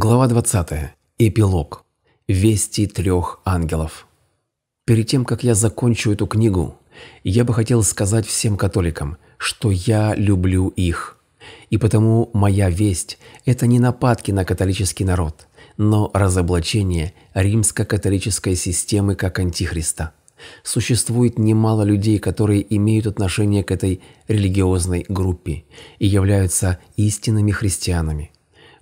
Глава 20. Эпилог. Вести трех ангелов. Перед тем, как я закончу эту книгу, я бы хотел сказать всем католикам, что я люблю их. И потому моя весть – это не нападки на католический народ, но разоблачение римско-католической системы как антихриста. Существует немало людей, которые имеют отношение к этой религиозной группе и являются истинными христианами –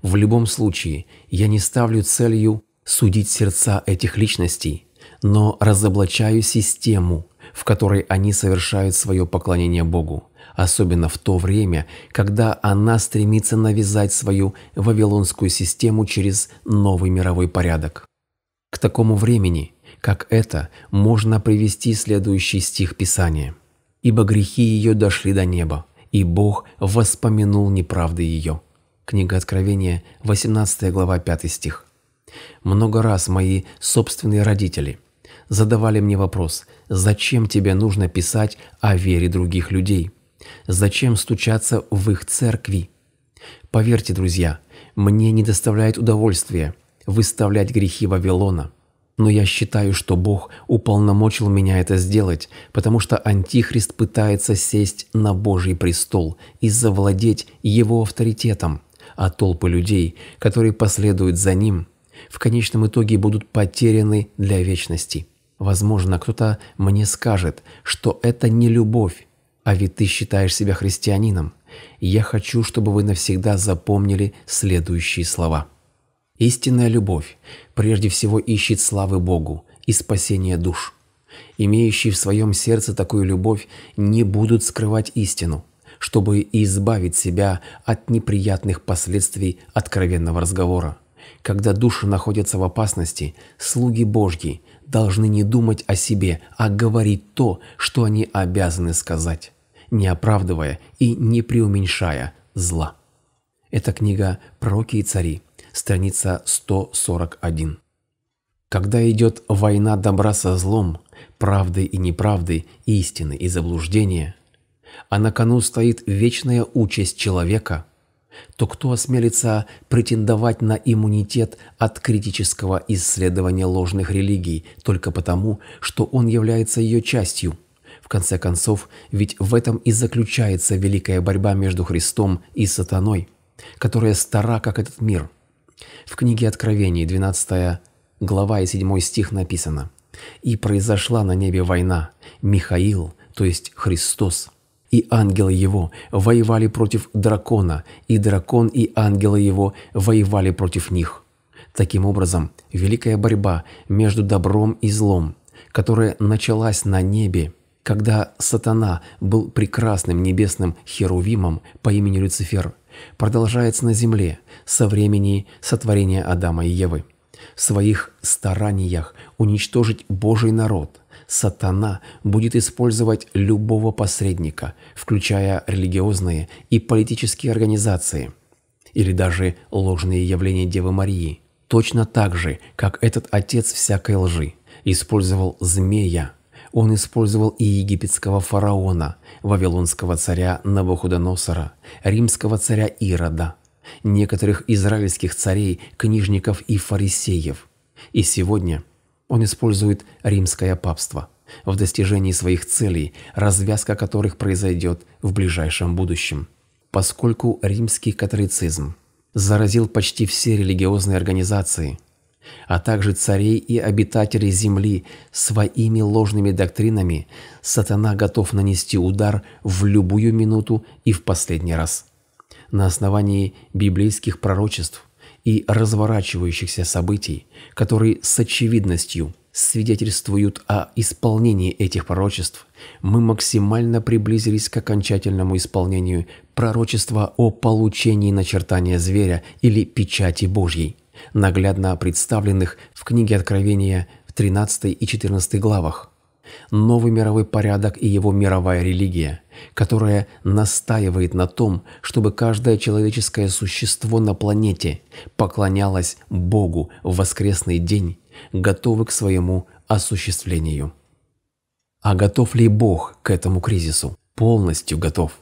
в любом случае, я не ставлю целью судить сердца этих личностей, но разоблачаю систему, в которой они совершают свое поклонение Богу, особенно в то время, когда она стремится навязать свою вавилонскую систему через новый мировой порядок. К такому времени, как это, можно привести следующий стих Писания. «Ибо грехи ее дошли до неба, и Бог воспомянул неправды ее». Книга Откровения, 18 глава, 5 стих. Много раз мои собственные родители задавали мне вопрос, зачем тебе нужно писать о вере других людей? Зачем стучаться в их церкви? Поверьте, друзья, мне не доставляет удовольствия выставлять грехи Вавилона. Но я считаю, что Бог уполномочил меня это сделать, потому что Антихрист пытается сесть на Божий престол и завладеть его авторитетом а толпы людей, которые последуют за ним, в конечном итоге будут потеряны для вечности. Возможно, кто-то мне скажет, что это не любовь, а ведь ты считаешь себя христианином. Я хочу, чтобы вы навсегда запомнили следующие слова. Истинная любовь прежде всего ищет славы Богу и спасения душ. Имеющие в своем сердце такую любовь не будут скрывать истину – чтобы избавить себя от неприятных последствий откровенного разговора. Когда души находятся в опасности, слуги Божьи должны не думать о себе, а говорить то, что они обязаны сказать, не оправдывая и не преуменьшая зла. Это книга «Пророки и цари», страница 141. Когда идет война добра со злом, правды и неправды, истины и заблуждения – а на кону стоит вечная участь человека, то кто осмелится претендовать на иммунитет от критического исследования ложных религий только потому, что он является ее частью? В конце концов, ведь в этом и заключается великая борьба между Христом и сатаной, которая стара, как этот мир. В книге Откровений, 12 глава и 7 стих написано «И произошла на небе война, Михаил, то есть Христос, и ангелы его воевали против дракона, и дракон и ангелы его воевали против них. Таким образом, великая борьба между добром и злом, которая началась на небе, когда сатана был прекрасным небесным херувимом по имени Люцифер, продолжается на земле со времени сотворения Адама и Евы. В своих стараниях уничтожить Божий народ – сатана будет использовать любого посредника, включая религиозные и политические организации, или даже ложные явления Девы Марии, точно так же, как этот отец всякой лжи использовал змея, он использовал и египетского фараона, вавилонского царя Навуходоносора, римского царя Ирода, некоторых израильских царей, книжников и фарисеев. И сегодня – он использует римское папство в достижении своих целей, развязка которых произойдет в ближайшем будущем. Поскольку римский католицизм заразил почти все религиозные организации, а также царей и обитателей земли своими ложными доктринами, сатана готов нанести удар в любую минуту и в последний раз. На основании библейских пророчеств и разворачивающихся событий, которые с очевидностью свидетельствуют о исполнении этих пророчеств, мы максимально приблизились к окончательному исполнению пророчества о получении начертания зверя или печати Божьей, наглядно представленных в книге Откровения в 13 и 14 главах новый мировой порядок и его мировая религия, которая настаивает на том, чтобы каждое человеческое существо на планете поклонялось Богу в воскресный день, готовы к своему осуществлению. А готов ли Бог к этому кризису? Полностью готов.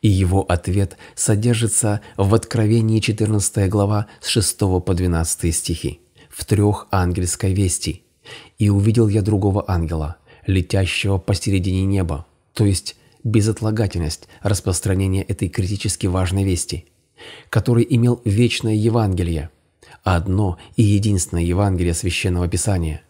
И его ответ содержится в Откровении 14 глава с 6 по 12 стихи, в трех ангельской вести. «И увидел я другого ангела, летящего посередине неба, то есть безотлагательность распространения этой критически важной вести, который имел вечное Евангелие, одно и единственное Евангелие Священного Писания.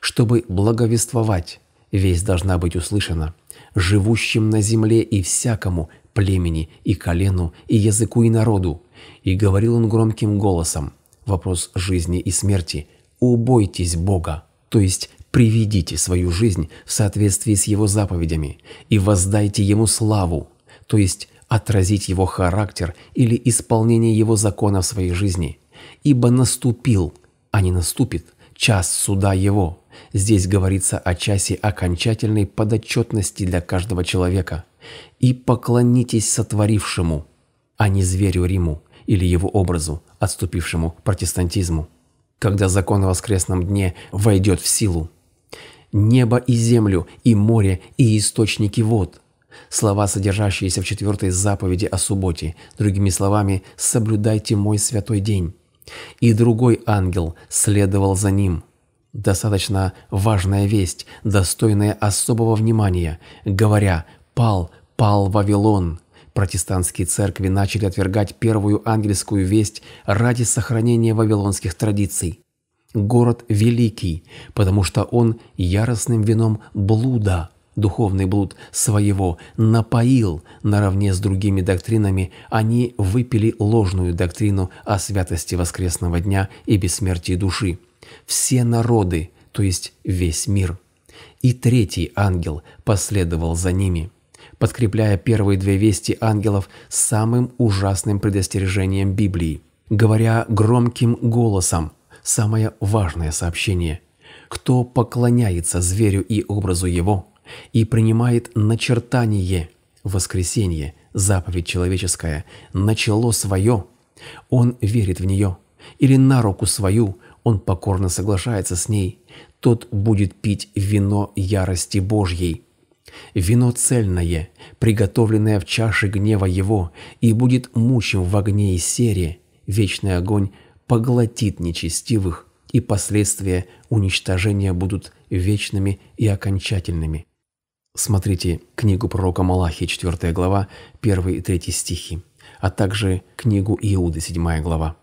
Чтобы благовествовать, весть должна быть услышана, живущим на земле и всякому племени и колену и языку и народу. И говорил он громким голосом, вопрос жизни и смерти, «Убойтесь Бога», то есть Приведите свою жизнь в соответствии с Его заповедями и воздайте Ему славу, то есть отразить Его характер или исполнение Его закона в своей жизни, ибо наступил, а не наступит, час суда Его. Здесь говорится о часе окончательной подотчетности для каждого человека. «И поклонитесь сотворившему, а не зверю Риму или его образу, отступившему протестантизму». Когда закон о воскресном дне войдет в силу, небо и землю, и море, и источники вод. Слова, содержащиеся в четвертой заповеди о субботе, другими словами, «соблюдайте мой святой день». И другой ангел следовал за ним. Достаточно важная весть, достойная особого внимания, говоря «пал, пал Вавилон». Протестантские церкви начали отвергать первую ангельскую весть ради сохранения вавилонских традиций город великий, потому что он яростным вином блуда, духовный блуд своего, напоил наравне с другими доктринами, они выпили ложную доктрину о святости воскресного дня и бессмертии души. Все народы, то есть весь мир. И третий ангел последовал за ними подкрепляя первые две вести ангелов самым ужасным предостережением Библии, говоря громким голосом – самое важное сообщение. Кто поклоняется зверю и образу его и принимает начертание, воскресение, заповедь человеческая, начало свое, он верит в нее, или на руку свою, он покорно соглашается с ней, тот будет пить вино ярости Божьей. Вино цельное, приготовленное в чаше гнева его, и будет мучим в огне и сере, вечный огонь поглотит нечестивых, и последствия уничтожения будут вечными и окончательными. Смотрите книгу пророка Малахии, 4 глава, 1 и 3 стихи, а также книгу Иуды, 7 глава.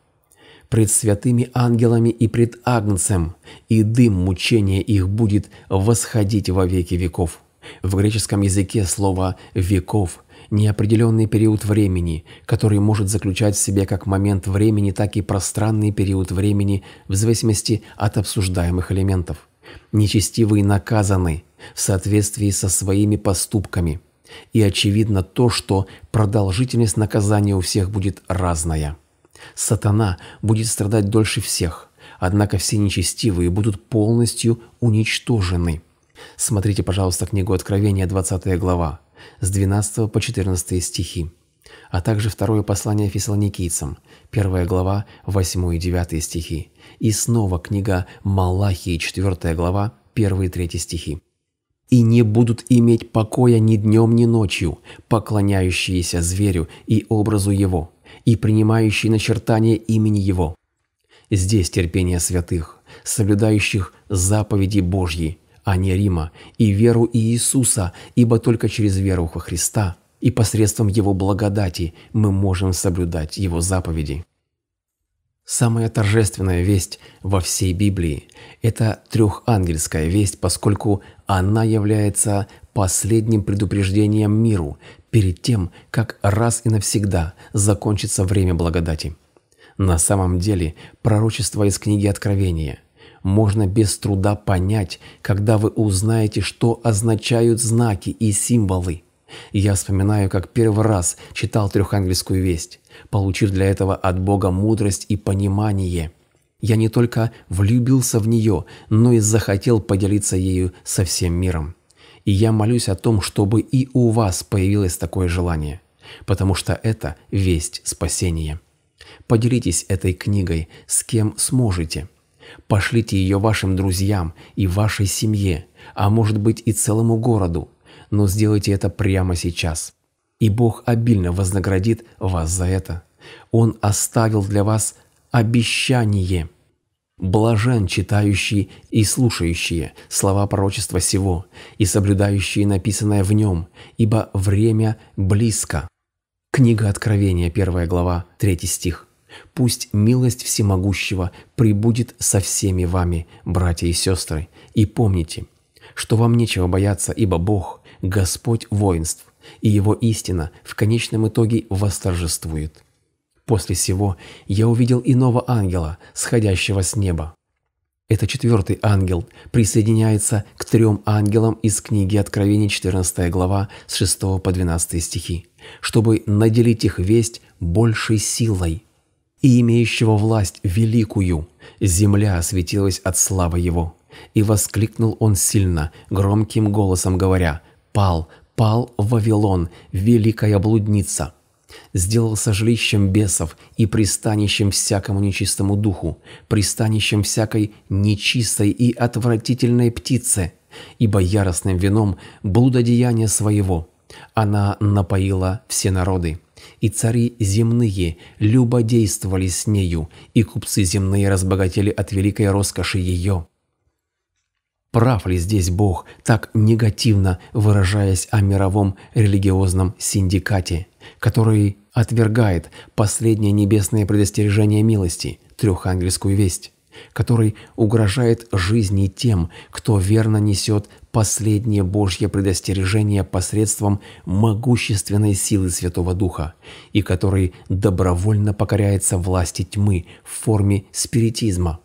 «Пред святыми ангелами и пред Агнцем, и дым мучения их будет восходить во веки веков». В греческом языке слово «веков» неопределенный период времени, который может заключать в себе как момент времени, так и пространный период времени в зависимости от обсуждаемых элементов. Нечестивые наказаны в соответствии со своими поступками. И очевидно то, что продолжительность наказания у всех будет разная. Сатана будет страдать дольше всех, однако все нечестивые будут полностью уничтожены. Смотрите, пожалуйста, книгу Откровения, 20 глава с 12 по 14 стихи, а также второе послание фессалоникийцам, 1 глава, 8 и 9 стихи, и снова книга Малахии, 4 глава, 1 и 3 стихи. «И не будут иметь покоя ни днем, ни ночью, поклоняющиеся зверю и образу его, и принимающие начертание имени его». Здесь терпение святых, соблюдающих заповеди Божьи, а не Рима, и веру Иисуса, ибо только через веру во Христа и посредством Его благодати мы можем соблюдать Его заповеди. Самая торжественная весть во всей Библии – это трехангельская весть, поскольку она является последним предупреждением миру перед тем, как раз и навсегда закончится время благодати. На самом деле, пророчество из книги Откровения можно без труда понять, когда вы узнаете, что означают знаки и символы. Я вспоминаю, как первый раз читал трехангельскую весть, получив для этого от Бога мудрость и понимание. Я не только влюбился в нее, но и захотел поделиться ею со всем миром. И я молюсь о том, чтобы и у вас появилось такое желание, потому что это весть спасения. Поделитесь этой книгой с кем сможете. Пошлите ее вашим друзьям и вашей семье, а может быть и целому городу, но сделайте это прямо сейчас. И Бог обильно вознаградит вас за это. Он оставил для вас обещание. Блажен читающие и слушающие слова пророчества сего и соблюдающие написанное в нем, ибо время близко. Книга Откровения, 1 глава, 3 стих. Пусть милость всемогущего прибудет со всеми вами, братья и сестры, и помните, что вам нечего бояться, ибо Бог – Господь воинств, и Его истина в конечном итоге восторжествует. После сего я увидел иного ангела, сходящего с неба. Это четвертый ангел присоединяется к трем ангелам из книги Откровения 14 глава с 6 по 12 стихи, чтобы наделить их весть большей силой – и имеющего власть великую. Земля осветилась от славы его. И воскликнул он сильно, громким голосом говоря, «Пал, пал Вавилон, великая блудница!» Сделался жилищем бесов и пристанищем всякому нечистому духу, пристанищем всякой нечистой и отвратительной птице, ибо яростным вином блудодеяние своего она напоила все народы. И цари земные любодействовали с нею, и купцы земные разбогатели от великой роскоши ее. Прав ли здесь Бог, так негативно выражаясь о мировом религиозном синдикате, который отвергает последнее небесное предостережение милости, трехангельскую весть? который угрожает жизни тем, кто верно несет последнее Божье предостережение посредством могущественной силы Святого Духа, и который добровольно покоряется власти тьмы в форме спиритизма.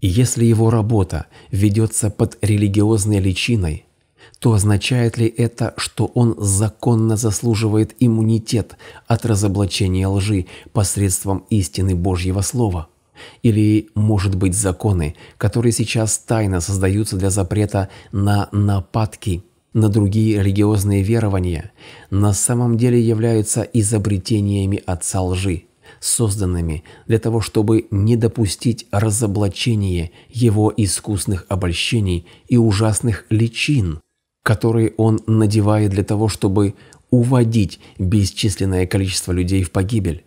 И если его работа ведется под религиозной личиной, то означает ли это, что он законно заслуживает иммунитет от разоблачения лжи посредством истины Божьего Слова? Или, может быть, законы, которые сейчас тайно создаются для запрета на нападки на другие религиозные верования, на самом деле являются изобретениями отца лжи, созданными для того, чтобы не допустить разоблачения его искусных обольщений и ужасных личин, которые он надевает для того, чтобы уводить бесчисленное количество людей в погибель.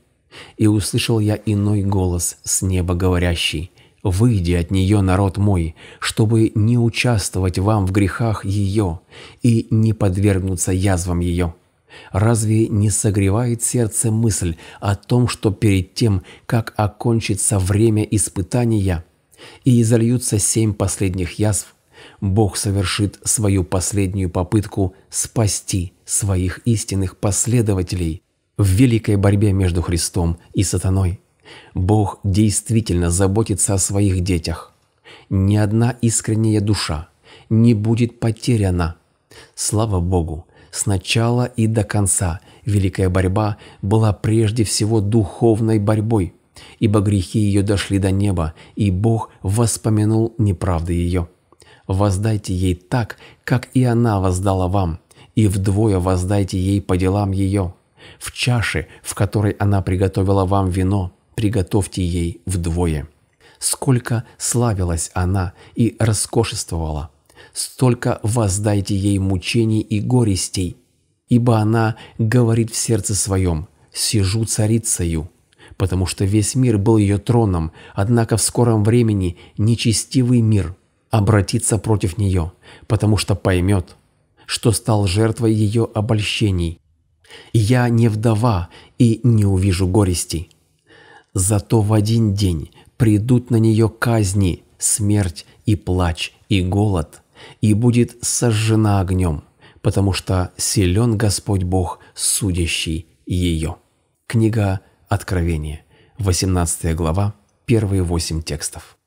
И услышал я иной голос с неба говорящий, «Выйди от нее, народ мой, чтобы не участвовать вам в грехах ее и не подвергнуться язвам ее». Разве не согревает сердце мысль о том, что перед тем, как окончится время испытания и изольются семь последних язв, Бог совершит свою последнюю попытку спасти своих истинных последователей в великой борьбе между Христом и сатаной Бог действительно заботится о своих детях. Ни одна искренняя душа не будет потеряна. Слава Богу, с начала и до конца великая борьба была прежде всего духовной борьбой, ибо грехи ее дошли до неба, и Бог воспомянул неправды ее. Воздайте ей так, как и она воздала вам, и вдвое воздайте ей по делам ее. В чаше, в которой она приготовила вам вино, приготовьте ей вдвое. Сколько славилась она и роскошествовала, столько воздайте ей мучений и горестей, ибо она говорит в сердце своем «сижу царицею», потому что весь мир был ее троном, однако в скором времени нечестивый мир обратится против нее, потому что поймет, что стал жертвой ее обольщений, я не вдова и не увижу горести. Зато в один день придут на нее казни, смерть и плач, и голод, и будет сожжена огнем, потому что силен Господь Бог, судящий ее. Книга Откровения, 18 глава, первые восемь текстов.